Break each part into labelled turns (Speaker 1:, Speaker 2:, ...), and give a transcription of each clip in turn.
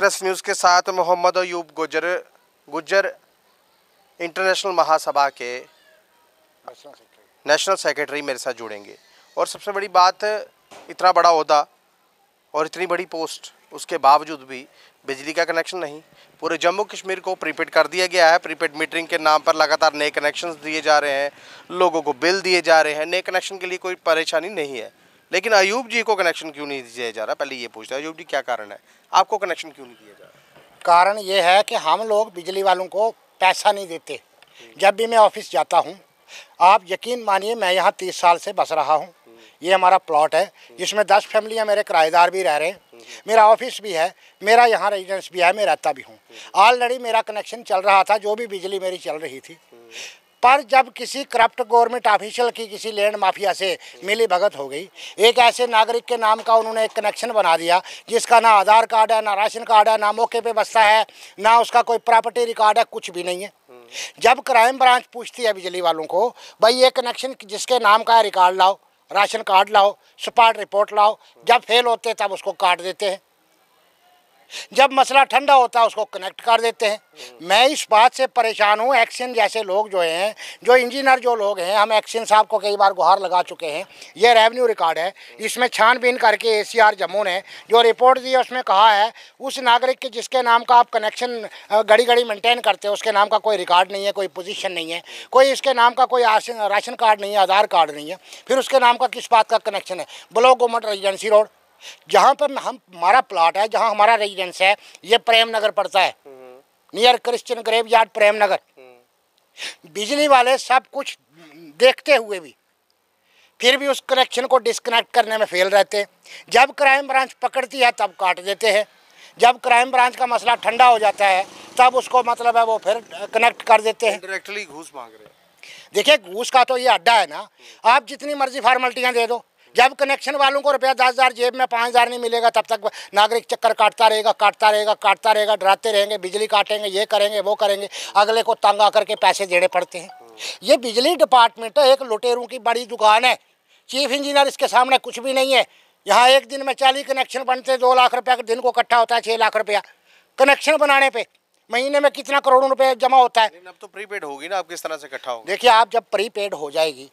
Speaker 1: Fresh news के साथ मोहम्मद अयूब गुजर गुजर इंटरनेशनल महासभा के नेशनल सेक्रेटरी मेरे साथ जुड़ेंगे और सबसे बड़ी बात इतना बड़ा अहदा और इतनी बड़ी पोस्ट उसके बावजूद भी बिजली का कनेक्शन नहीं पूरे जम्मू कश्मीर को प्रीपेड कर दिया गया है प्रीपेड मीटरिंग के नाम पर लगातार नए कनेक्शन दिए जा रहे हैं लोगों को बिल दिए जा रहे हैं नए कनेक्शन के लिए कोई परेशानी नहीं है लेकिन अयूब जी को कनेक्शन क्यों नहीं दिया जा रहा पहले ये पूछता है अयूब जी क्या कारण है आपको कनेक्शन क्यों नहीं दिया जा
Speaker 2: रहा कारण ये है कि हम लोग बिजली वालों को पैसा नहीं देते जब भी मैं ऑफिस जाता हूँ आप यकीन मानिए मैं यहाँ तीस साल से बस रहा हूँ ये हमारा प्लॉट है जिसमें दस फैमिलियाँ मेरे किराएदार भी रह रहे हैं मेरा ऑफिस भी है मेरा यहाँ रेजिडेंस भी है मैं रहता भी हूँ ऑलरेडी मेरा कनेक्शन चल रहा था जो भी बिजली मेरी चल रही थी पर जब किसी करप्ट गवर्नमेंट ऑफिशियल की किसी लैंड माफिया से मिली भगत हो गई एक ऐसे नागरिक के नाम का उन्होंने एक कनेक्शन बना दिया जिसका ना आधार कार्ड है ना राशन कार्ड है ना मौके पे बसता है ना उसका कोई प्रॉपर्टी रिकॉर्ड है कुछ भी नहीं है जब क्राइम ब्रांच पूछती है बिजली वालों को भाई ये कनेक्शन जिसके नाम का है रिकॉर्ड लाओ राशन कार्ड लाओ स्पॉट रिपोर्ट लाओ जब फेल होते तब उसको काट देते हैं जब मसला ठंडा होता है उसको कनेक्ट कर देते हैं मैं इस बात से परेशान हूँ एक्शन जैसे लोग जो हैं जो इंजीनियर जो लोग हैं हम एक्शन साहब को कई बार गुहार लगा चुके हैं ये रेवेन्यू रिकॉर्ड है इसमें छानबीन करके ए सी आर जम्मू ने जो रिपोर्ट दी है उसमें कहा है उस नागरिक के जिसके नाम का आप कनेक्शन घड़ी घड़ी मेंटेन करते हैं उसके नाम का कोई रिकॉर्ड नहीं है कोई पोजिशन नहीं है कोई इसके नाम का कोई राशन कार्ड नहीं है आधार कार्ड नहीं है फिर उसके नाम का किस बात का कनेक्शन है ब्लॉक गोमट रेजिडेंसी रोड जहाँ पर हम हमारा प्लाट है जहाँ हमारा रेजिडेंस है ये प्रेम नगर पड़ता है near Christian graveyard Prem Nagar बिजली वाले सब कुछ देखते हुए भी फिर भी उस कनेक्शन को डिस्कनेक्ट करने में फेल रहते हैं जब क्राइम ब्रांच पकड़ती है तब काट देते हैं जब क्राइम ब्रांच का मसला ठंडा हो जाता है तब उसको मतलब है वो फिर कनेक्ट कर देते हैं डायरेक्टली घूस मांग रहे हैं देखिए घूस का तो ये अड्डा है ना हम्म। आप जितनी मर्जी फॉर्मेलिटियाँ दे दो जब कनेक्शन वालों को रुपया दस हज़ार जेब में पाँच हज़ार नहीं मिलेगा तब तक नागरिक चक्कर काटता रहेगा काटता रहेगा काटता रहेगा डराते रहेंगे बिजली काटेंगे ये करेंगे वो करेंगे अगले को तंग आकर के पैसे देने पड़ते हैं ये बिजली डिपार्टमेंट तो एक लुटेरों की बड़ी दुकान है चीफ इंजीनियर इसके सामने कुछ भी नहीं है यहाँ एक दिन में चालीस कनेक्शन बनते दो लाख रुपया दिन को इकट्ठा होता है छः लाख रुपया कनेक्शन बनाने पर महीने में कितना करोड़ों रुपये जमा होता है अब
Speaker 1: तो प्रीपेड होगी ना आप किस तरह से इकट्ठा होगा
Speaker 2: देखिए आप जब प्रीपेड हो जाएगी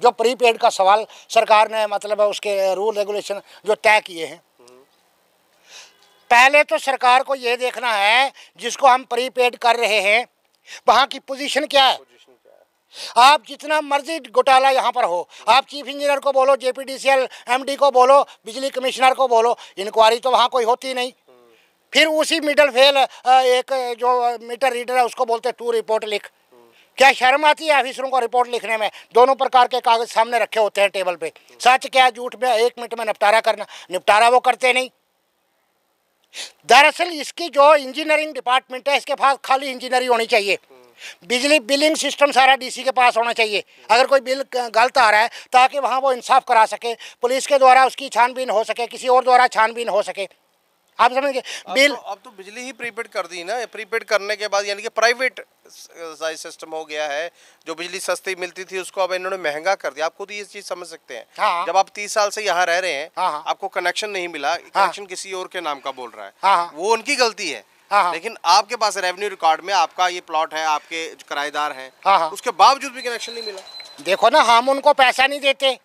Speaker 2: जो प्रीपेड का सवाल सरकार ने मतलब उसके रूल रेगुलेशन जो तय किए हैं पहले तो सरकार को ये देखना है जिसको हम प्रीपेड कर रहे हैं वहाँ की पोजीशन क्या है आप जितना मर्जी घोटाला यहाँ पर हो आप चीफ इंजीनियर को बोलो जेपीडीसीएल एमडी को बोलो बिजली कमिश्नर को बोलो इंक्वायरी तो वहाँ कोई होती नहीं हम्म। फिर उसी मिडल फेल एक जो मीटर रीडर है उसको बोलते टू रिपोर्ट लिख क्या शर्म आती है ऑफिसरों को रिपोर्ट लिखने में दोनों प्रकार के कागज सामने रखे होते हैं टेबल पे सच क्या झूठ में एक मिनट में निपटारा करना निपटारा वो करते नहीं दरअसल इसकी जो इंजीनियरिंग डिपार्टमेंट है इसके पास खाली इंजीनियरिंग होनी चाहिए बिजली बिलिंग सिस्टम सारा डीसी के पास होना चाहिए अगर कोई बिल गलत आ रहा है ताकि वहाँ वो इंसाफ करा सके पुलिस के द्वारा उसकी छानबीन हो सके किसी और द्वारा छानबीन हो सके आप समझ गए बिल अब, तो,
Speaker 1: अब तो बिजली ही प्रीपेड कर दी ना प्रीपेड करने के बाद यानी कि प्राइवेट सिस्टम हो गया है जो बिजली सस्ती मिलती थी उसको अब इन्होंने महंगा कर दिया आप खुद ये चीज समझ सकते हैं हाँ। जब आप तीस साल से यहाँ रह रहे हैं हाँ।, हाँ। आपको कनेक्शन नहीं मिला हाँ। कनेक्शन किसी और के नाम का बोल रहा है हाँ।, हाँ। वो उनकी गलती है हाँ।, हाँ। लेकिन आपके पास रेवेन्यू रिकॉर्ड में आपका ये प्लॉट है आपके किराएदार है
Speaker 2: उसके बावजूद भी कनेक्शन नहीं मिला देखो ना हम उनको पैसा नहीं देते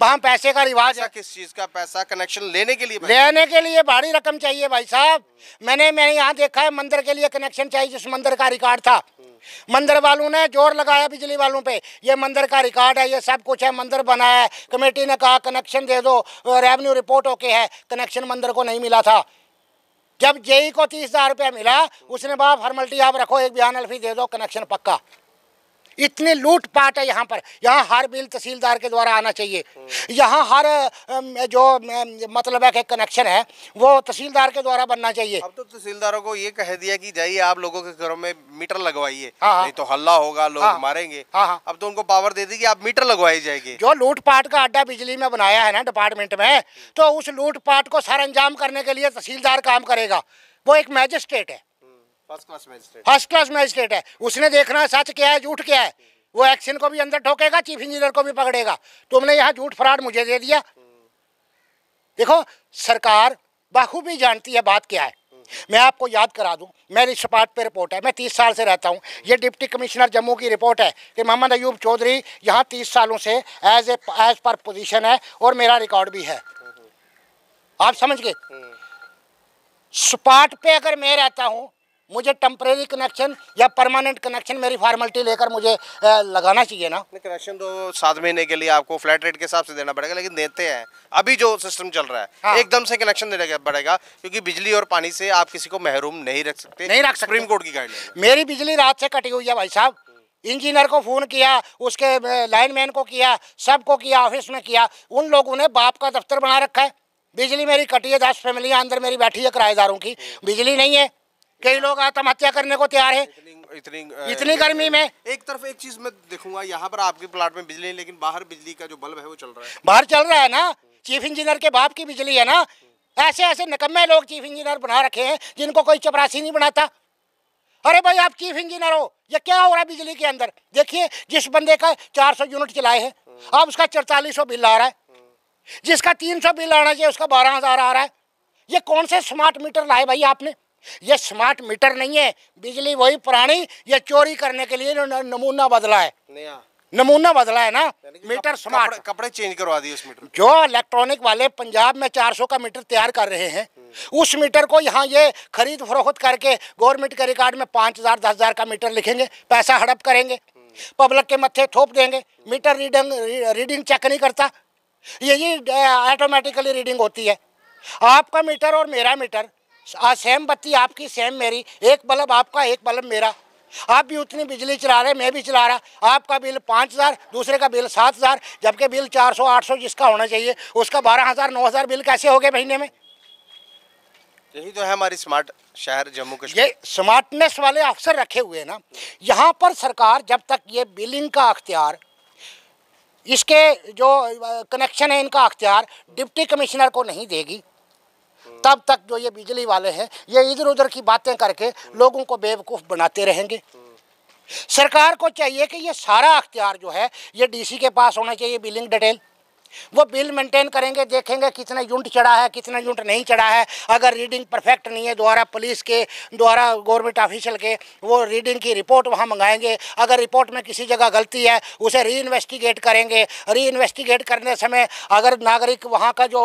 Speaker 2: वहाँ तो पैसे का रिवाज है किस चीज का पैसा कनेक्शन लेने के लिए लेने के लिए भारी रकम चाहिए भाई साहब मैंने मैंने यहाँ देखा है मंदिर के लिए कनेक्शन चाहिए जिस मंदिर का रिकॉर्ड था मंदिर वालों ने जोर लगाया बिजली वालों पे ये मंदिर का रिकॉर्ड है ये सब कुछ है मंदिर बना है कमेटी ने कहा कनेक्शन दे दो रेवेन्यू रिपोर्ट ओके है कनेक्शन मंदिर को नहीं मिला था जब जेई को तीस हज़ार रुपया मिला उसने बाप फॉर्मलिटी आप रखो एक बयान अल्फी दे दो कनेक्शन पक्का इतने लूटपाट है यहाँ पर यहाँ हर बिल तहसीलदार के द्वारा आना चाहिए यहाँ हर जो मतलब है कि कनेक्शन है वो तहसीलदार के द्वारा बनना चाहिए अब तो
Speaker 1: तहसीलदारों को ये कह दिया कि जाइए आप लोगों के घरों में मीटर लगवाइए हाँ, हाँ। नहीं तो हल्ला होगा लोग हाँ,
Speaker 2: मारेंगे अब तो उनको पावर दे दी आप मीटर लगवाई जाएगी जो लूटपाट का अड्डा बिजली में बनाया है ना डिपार्टमेंट में तो उस लूटपाट को सर अंजाम करने के लिए तहसीलदार काम करेगा वो एक मैजिस्ट्रेट है फर्स्ट क्लास मैजिस्ट्रेट है उसने देखना है सच क्या है झूठ क्या है वो एक्शन को भी अंदर ठोकेगा चीफ इंजीनियर को भी पकड़ेगा तुमने यहाँ झूठ फराड मुझे दे दिया देखो सरकार बाखूबी जानती है बात क्या है मैं आपको याद करा दूं मेरी सपाट पे रिपोर्ट है मैं तीस साल से रहता हूं ये डिप्टी कमिश्नर जम्मू की रिपोर्ट है कि मोहम्मद अयूब चौधरी यहाँ तीस सालों से एज ए एज पर पोजीशन है और मेरा रिकॉर्ड भी है आप समझ गए हम्म। स्पॉट पे अगर मैं रहता हूँ मुझे टेम्परेरी कनेक्शन या परमानेंट कनेक्शन मेरी फार्मेलिटी लेकर मुझे लगाना चाहिए ना
Speaker 1: कनेक्शन तो सात महीने के लिए आपको फ्लैट रेट के हिसाब से देना पड़ेगा लेकिन देते हैं अभी जो सिस्टम चल रहा है हाँ। एकदम से कनेक्शन देना पड़ेगा क्योंकि बिजली और पानी से आप किसी को महरूम नहीं रख सकते नहीं रख सुप्रीम कोर्ट की गाइड
Speaker 2: मेरी बिजली रात से कटी हुई है भाई साहब इंजीनियर को फ़ोन किया उसके लाइनमैन को किया सबको किया ऑफिस में किया उन लोगों ने बाप का दफ्तर बना रखा है बिजली मेरी कटी है दस फैमिलियाँ अंदर मेरी बैठी है किराएदारों की बिजली नहीं है कई लोग आत्महत्या करने को तैयार है
Speaker 1: इतनी इतनी गर्मी में एक तरफ एक चीज मैं देखूंगा यहाँ पर आपके प्लाट में बिजली लेकिन बाहर बिजली का जो बल्ब है वो चल रहा है बाहर
Speaker 2: चल रहा है ना चीफ इंजीनियर के बाप की बिजली है ना ऐसे ऐसे निकम्मे लोग चीफ इंजीनियर बना रखे हैं जिनको कोई चपरासी नहीं बनाता अरे भाई आप चीफ इंजीनियर हो ये क्या हो रहा है बिजली के अंदर देखिए जिस बंदे का 400 यूनिट चलाए हैं अब उसका चौतालीस सौ बिल आ रहा है जिसका 300 बिल आना चाहिए उसका बारह हजार आ रहा है ये कौन से स्मार्ट मीटर लाए भाई आपने ये स्मार्ट मीटर नहीं है बिजली वही पुरानी ये चोरी करने के लिए नमूना बदला है नमूना बदला है ना मीटर स्मार्ट कपड़े,
Speaker 1: कपड़े चेंज करवा दिए उस मीटर
Speaker 2: जो इलेक्ट्रॉनिक वाले पंजाब में 400 का मीटर तैयार कर रहे हैं हम्म। उस मीटर को यहाँ ये खरीद फरोख्त करके गवर्नमेंट के रिकॉर्ड में पांच हज़ार दस हज़ार का मीटर लिखेंगे पैसा हड़प करेंगे पब्लिक हम्म। के मत्थे थोप देंगे मीटर रीडिंग रीडिंग चेक नहीं करता यही ऑटोमेटिकली रीडिंग होती है आपका मीटर और मेरा मीटर सेम बत्ती आपकी सेम मेरी एक बल्ब आपका एक बल्ब मेरा आप भी उतनी बिजली चला रहे मैं भी चला रहा आपका बिल पाँच हज़ार दूसरे का बिल सात हज़ार जबकि बिल चार सौ आठ सौ जिसका होना चाहिए उसका बारह हज़ार नौ हज़ार बिल कैसे हो गए महीने में
Speaker 1: यही तो है हमारी स्मार्ट शहर जम्मू कश्मीर ये
Speaker 2: स्मार्टनेस वाले अफसर रखे हुए हैं ना यहाँ पर सरकार जब तक ये बिलिंग का अख्तियार इसके जो कनेक्शन है इनका अख्तियार डिप्टी कमिश्नर को नहीं देगी तब तक जो ये बिजली वाले हैं ये इधर उधर की बातें करके लोगों को बेवकूफ़ बनाते रहेंगे सरकार को चाहिए कि ये सारा अख्तियार जो है ये डीसी के पास होना चाहिए बिलिंग डिटेल वो बिल मेंटेन करेंगे देखेंगे कितना यूनिट चढ़ा है कितना यूनिट नहीं चढ़ा है अगर रीडिंग परफेक्ट नहीं है द्वारा पुलिस के द्वारा गवर्नमेंट ऑफिशियल के वो रीडिंग की रिपोर्ट वहाँ मंगाएंगे अगर रिपोर्ट में किसी जगह गलती है उसे री इन्वेस्टिगेट करेंगे री इन्वेस्टिगेट करने समय अगर नागरिक वहाँ का जो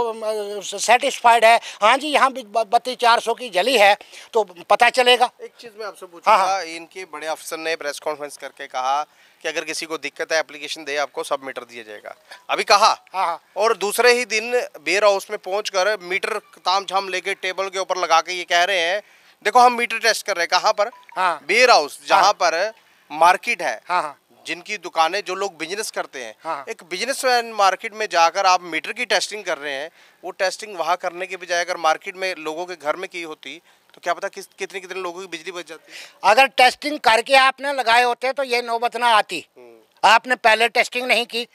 Speaker 2: सेटिस्फाइड है हाँ जी यहाँ बत्तीस चार सौ की जली है तो पता चलेगा एक चीज़ में आपसे पूछा हाँ, हाँ।
Speaker 1: इनके बड़े अफसर ने प्रेस कॉन्फ्रेंस करके कहा कि अगर किसी को दिक्कत है एप्लीकेशन दे आपको सब मीटर दिया जाएगा अभी कहा हाँ।, हाँ। और दूसरे ही दिन बेयर हाउस में पहुँच कर मीटर ताम झाम लेके टेबल के ऊपर लगा के ये कह रहे हैं देखो हम मीटर टेस्ट कर रहे हैं कहाँ पर हाँ। बेयर हाउस जहाँ हाँ। पर मार्केट है हाँ। जिनकी दुकानें जो लोग बिजनेस करते हैं हाँ। एक बिजनेसमैन मार्केट में जाकर आप मीटर की टेस्टिंग कर रहे हैं वो टेस्टिंग वहाँ करने के बजाय अगर मार्केट में लोगों के घर में की होती तो क्या पता
Speaker 2: किस कितने कितने लोगों की बिजली बच जाती है अगर टेस्टिंग करके आपने लगाए होते तो ये नौबत ना आती हम्म। आपने पहले टेस्टिंग नहीं की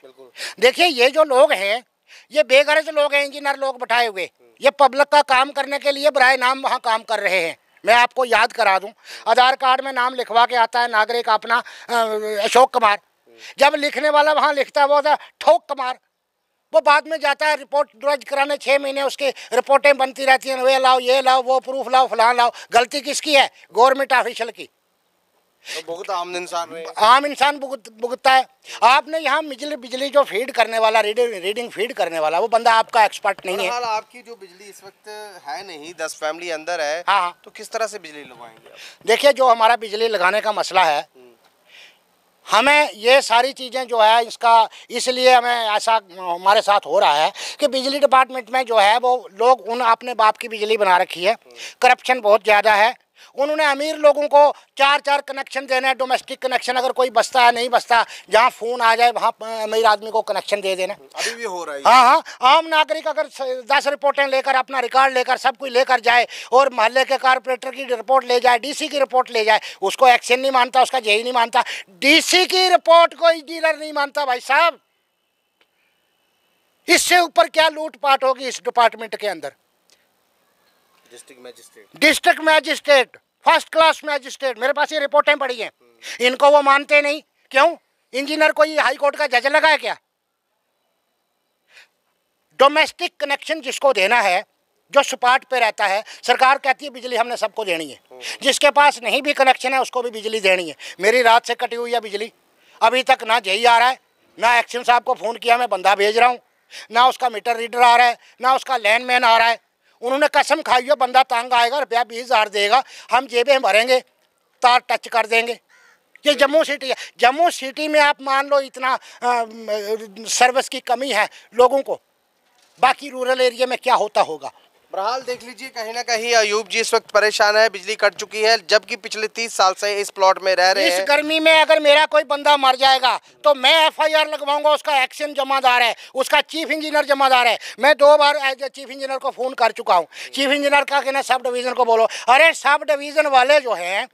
Speaker 2: देखिए ये जो लोग हैं ये बेगरज लोग हैं इंजीनियर लोग बैठाए हुए हम्म। ये पब्लिक का काम करने के लिए बरए नाम वहाँ काम कर रहे हैं मैं आपको याद करा दूं आधार कार्ड में नाम लिखवा के आता है नागरिक अपना अशोक कुमार हम्म। जब लिखने वाला वहाँ लिखता है वो था ठोक कुमार वो बाद में जाता है रिपोर्ट दर्ज कराने छः महीने उसके रिपोर्टें बनती रहती हैं वे लाओ ये लाओ वो प्रूफ लाओ फलान लाओ गलती किसकी है गवर्नमेंट ऑफिशियल की
Speaker 1: तो आम इंसान
Speaker 2: आम इंसान भुगत भुगतता है आपने यहाँ बिजली बिजली जो फीड करने वाला रीडिंग रीडिंग फीड करने वाला वो बंदा आपका एक्सपर्ट नहीं है
Speaker 1: आपकी जो बिजली इस वक्त है नहीं दस फैमिली अंदर है हाँ, हाँ तो किस
Speaker 2: तरह से बिजली लगाएंगे देखिए जो हमारा बिजली लगाने का मसला है हम्म। हमें ये सारी चीज़ें जो है इसका इसलिए हमें ऐसा हमारे साथ हो रहा है कि बिजली डिपार्टमेंट में जो है वो लोग उन अपने बाप की बिजली बना रखी है हम्म। करप्शन बहुत ज़्यादा है उन्होंने अमीर लोगों को चार चार कनेक्शन देना है डोमेस्टिक कनेक्शन अगर कोई बसता है नहीं बसता जहाँ फ़ोन आ जाए वहाँ अमीर आदमी को कनेक्शन दे देना
Speaker 1: अभी भी हो रहा है हाँ
Speaker 2: हाँ आम नागरिक अगर दस रिपोर्टें लेकर अपना रिकॉर्ड लेकर सब कुछ लेकर जाए और मोहल्ले के कारपोरेटर की रिपोर्ट ले जाए डीसी की रिपोर्ट ले जाए उसको एक्शन नहीं मानता उसका यही नहीं मानता डीसी की रिपोर्ट कोई डीलर नहीं मानता भाई साहब इससे ऊपर क्या लूटपाट होगी इस डिपार्टमेंट के अंदर
Speaker 1: district magistrate
Speaker 2: district magistrate first class magistrate मेरे पास ये रिपोर्टें पड़ी हैं इनको वो मानते नहीं क्यों इंजीनियर को ये हाई कोर्ट का जज लगा है क्या डोमेस्टिक कनेक्शन जिसको देना है जो सपाट पे रहता है सरकार कहती है बिजली हमने सबको देनी है हम्म। जिसके पास नहीं भी कनेक्शन है उसको भी बिजली देनी है मेरी रात से कटी हुई है बिजली अभी तक ना जही आ रहा है ना एक्शन साहब को फ़ोन किया मैं बंदा भेज रहा हूँ ना उसका मीटर रीडर आ रहा है ना उसका लैंडमैन आ रहा है उन्होंने कसम खाई है बंदा तंग आएगा रुपया बीस हज़ार देगा हम जेबें भरेंगे तार टच कर देंगे ये जम्मू सिटी है जम्मू सिटी में आप मान लो इतना आ, सर्विस की कमी है लोगों को बाकी रूरल एरिया में क्या होता होगा
Speaker 1: बहरहाल देख लीजिए कहीं ना कहीं अयूब
Speaker 2: जी इस वक्त परेशान है
Speaker 1: बिजली कट चुकी है जबकि पिछले तीस साल से इस प्लॉट में रह रहे हैं इस
Speaker 2: गर्मी में अगर मेरा कोई बंदा मर जाएगा तो मैं एफआईआर लगवाऊंगा उसका एक्शन जमादार है उसका चीफ इंजीनियर जमादार है मैं दो बार चीफ इंजीनियर को फोन कर चुका हूँ चीफ इंजीनियर का कहना सब डिवीजन को बोलो अरे सब डिवीजन वाले जो है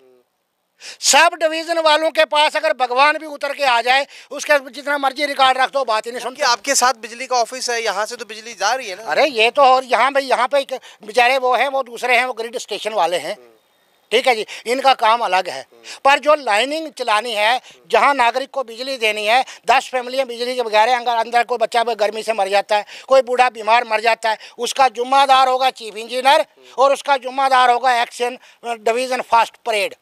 Speaker 2: सब डिवीजन वालों के पास अगर भगवान भी उतर के आ जाए उसके जितना मर्जी रिकॉर्ड रख दो बात ही नहीं सुनती आपके साथ बिजली का ऑफिस है यहाँ से तो बिजली जा रही है ना अरे ये तो और यहाँ भाई यहाँ पे बेचारे वो हैं वो दूसरे हैं वो ग्रिड स्टेशन वाले हैं ठीक है जी इनका काम अलग है पर जो लाइनिंग चलानी है जहाँ नागरिक को बिजली देनी है दस फैमिलियाँ बिजली के बगैर अगर अंदर कोई बच्चा गर्मी से मर जाता है कोई बूढ़ा बीमार मर जाता है उसका जुम्मेदार होगा चीफ इंजीनियर और उसका जुम्मेदार होगा एक्शन डिवीज़न फास्ट परेड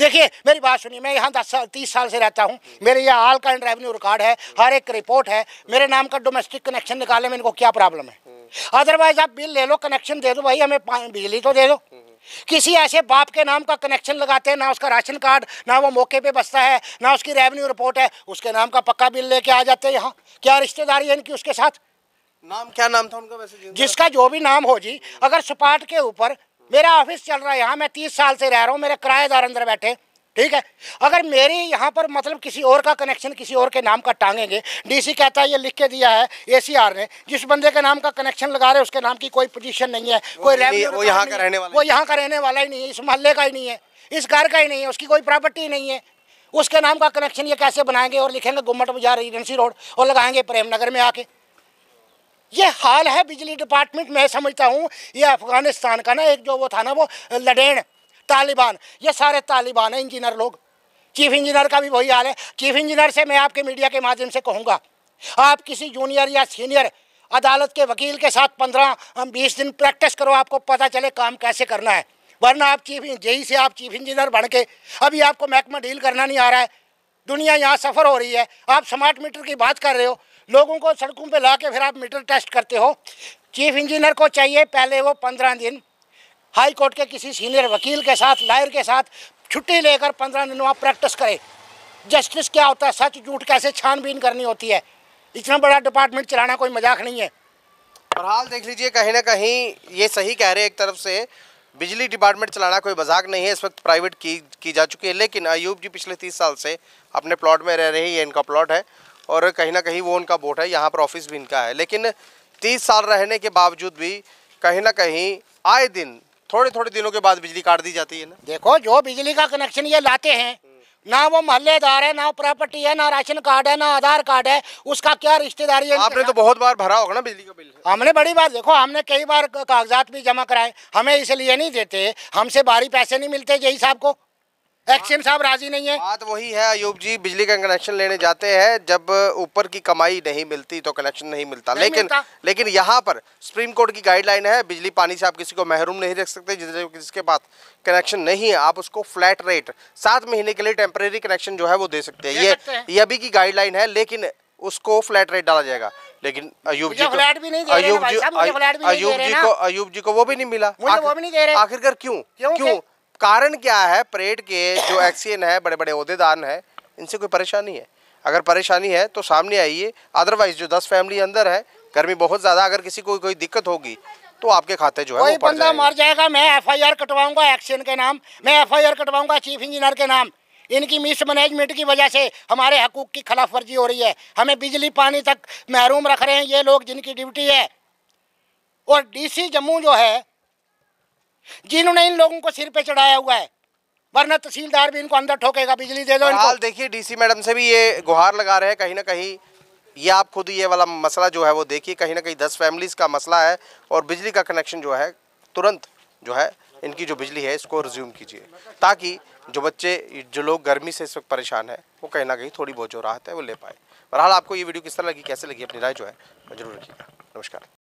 Speaker 2: देखिए मेरी बात सुनिए मैं यहाँ दस साल तीस साल से रहता हूँ मेरे यहाँ आल का रेवेन्यू रिकॉर्ड है हर एक रिपोर्ट है मेरे नाम का डोमेस्टिक कनेक्शन निकालने में इनको क्या प्रॉब्लम है अदरवाइज आप बिल ले लो कनेक्शन दे दो भाई हमें बिजली तो दे दो किसी ऐसे बाप के नाम का कनेक्शन लगाते हैं ना उसका राशन कार्ड ना वो मौके पे बसता है ना उसकी रेवेन्यू रिपोर्ट है उसके नाम का पक्का बिल लेके आ जाते हैं यहाँ क्या रिश्तेदारी है इनकी उसके साथ
Speaker 1: नाम क्या नाम था उनका वैसे जिसका
Speaker 2: जो भी नाम हो जी अगर सपाट के ऊपर मेरा ऑफिस चल रहा है यहाँ मैं तीस साल से रह रहा हूँ मेरे किराएदार अंदर बैठे ठीक है अगर मेरे यहाँ पर मतलब किसी और का कनेक्शन किसी और के नाम का टांगेंगे डीसी कहता है ये लिख के दिया है एसीआर ने जिस बंदे के नाम का कनेक्शन लगा रहे उसके नाम की कोई पोजीशन नहीं है कोई तो वो यहाँ का रहने वाला वो यहाँ का रहने वाला ही नहीं है इस मोहल्ले का ही नहीं है इस घर का ही नहीं है उसकी कोई प्रॉपर्टी नहीं है उसके नाम का कनेक्शन ये कैसे बनाएंगे और लिखेंगे गुम्मट बाजार एजेंसी रोड और लगाएंगे प्रेम नगर में आके ये हाल है बिजली डिपार्टमेंट मैं समझता हूँ ये अफगानिस्तान का ना एक जो वो था ना वो लडेन तालिबान ये सारे तालिबान हैं इंजीनियर लोग चीफ इंजीनियर का भी वही हाल है चीफ इंजीनियर से मैं आपके मीडिया के माध्यम से कहूँगा आप किसी जूनियर या सीनियर अदालत के वकील के साथ पंद्रह बीस दिन प्रैक्टिस करो आपको पता चले काम कैसे करना है वरना आप चीफ जेई से आप चीफ इंजीनियर बन के अभी आपको महकमा डील करना नहीं आ रहा है दुनिया यहाँ सफ़र हो रही है आप स्मार्ट मीटर की बात कर रहे हो लोगों को सड़कों पे ला के फिर आप मीटर टेस्ट करते हो चीफ इंजीनियर को चाहिए पहले वो पंद्रह दिन हाई कोर्ट के किसी सीनियर वकील के साथ लायर के साथ छुट्टी लेकर पंद्रह दिन वहाँ प्रैक्टिस करे जस्टिस क्या होता है सच झूठ कैसे छानबीन करनी होती है इतना बड़ा डिपार्टमेंट चलाना कोई मजाक नहीं है
Speaker 1: फिलहाल देख लीजिए
Speaker 2: कहीं ना कहीं
Speaker 1: ये सही कह रहे हैं एक तरफ से बिजली डिपार्टमेंट चलाना कोई मजाक नहीं है इस वक्त प्राइवेट की की जा चुकी है लेकिन अयूब जी पिछले तीस साल से अपने प्लॉट में रह रहे हैं ये इनका प्लॉट है और कहीं ना कहीं वो उनका बोट है यहाँ पर ऑफिस भी इनका है लेकिन तीस साल रहने के बावजूद भी कहीं ना कहीं आए दिन थोड़े थोड़े दिनों के बाद बिजली काट दी
Speaker 2: जाती है ना देखो जो बिजली का कनेक्शन ये लाते हैं ना वो मोहल्लेदार है ना प्रॉपर्टी है ना राशन कार्ड है ना आधार कार्ड है उसका क्या रिश्तेदारी है आपने तो बहुत बार भरा होगा ना बिजली का बिल हमने बड़ी बार देखो हमने कई बार कागजात भी जमा कराए हमें इसलिए नहीं देते हमसे भारी पैसे नहीं मिलते जय साहब को एक्सएम साहब राजी नहीं है बात वही है अयूब जी बिजली का कनेक्शन
Speaker 1: लेने जाते हैं जब ऊपर की कमाई नहीं मिलती तो कनेक्शन नहीं मिलता नहीं लेकिन मिलता। लेकिन यहाँ पर सुप्रीम कोर्ट की गाइडलाइन है बिजली पानी से आप किसी को महरूम नहीं रख सकते जिसके पास कनेक्शन नहीं है आप उसको फ्लैट रेट सात महीने के लिए टेम्परेरी कनेक्शन जो है वो दे सकते हैं ये ये अभी की गाइडलाइन है लेकिन उसको फ्लैट रेट डाला जाएगा लेकिन अयूब जी को फ्लैट भी नहीं अयूब जी अयूब जी को अयूब जी को वो भी नहीं मिला आखिरकार क्यों क्यों कारण क्या है परेड के जो एक्सीन है बड़े बड़े अहदेदार हैं इनसे कोई परेशानी है अगर परेशानी है तो सामने आइए अदरवाइज जो दस फैमिली अंदर है गर्मी बहुत ज़्यादा अगर किसी को कोई दिक्कत होगी तो आपके खाते जो है कोई बंदा मर
Speaker 2: जाएगा मैं एफआईआर कटवाऊंगा एक्शन के नाम मैं एफआईआर कटवाऊंगा चीफ इंजीनियर के नाम इनकी मिस मैनेजमेंट की वजह से हमारे हकूक की खिलाफ वर्जी हो रही है हमें बिजली पानी तक महरूम रख रहे हैं ये लोग जिनकी ड्यूटी है और डीसी जम्मू जो है जिन्होंने इन लोगों को सिर पे चढ़ाया हुआ है वरना तहसीलदार भी इनको अंदर ठोकेगा बिजली दे दो इनको देखिए डीसी मैडम से भी ये
Speaker 1: गुहार लगा रहे हैं कहीं ना कहीं ये आप खुद ये वाला मसला जो है वो देखिए कहीं ना कहीं दस फैमिलीज का मसला है और बिजली का कनेक्शन जो है तुरंत जो है इनकी जो बिजली है इसको रिज्यूम कीजिए ताकि जो बच्चे जो लोग गर्मी से इस वक्त परेशान है वो कहीं ना कहीं थोड़ी बहुत जो राहत है वो ले पाए बहरहाल आपको ये वीडियो किस तरह लगी कैसे लगी अपनी राय जो है जरूर रखिएगा नमस्कार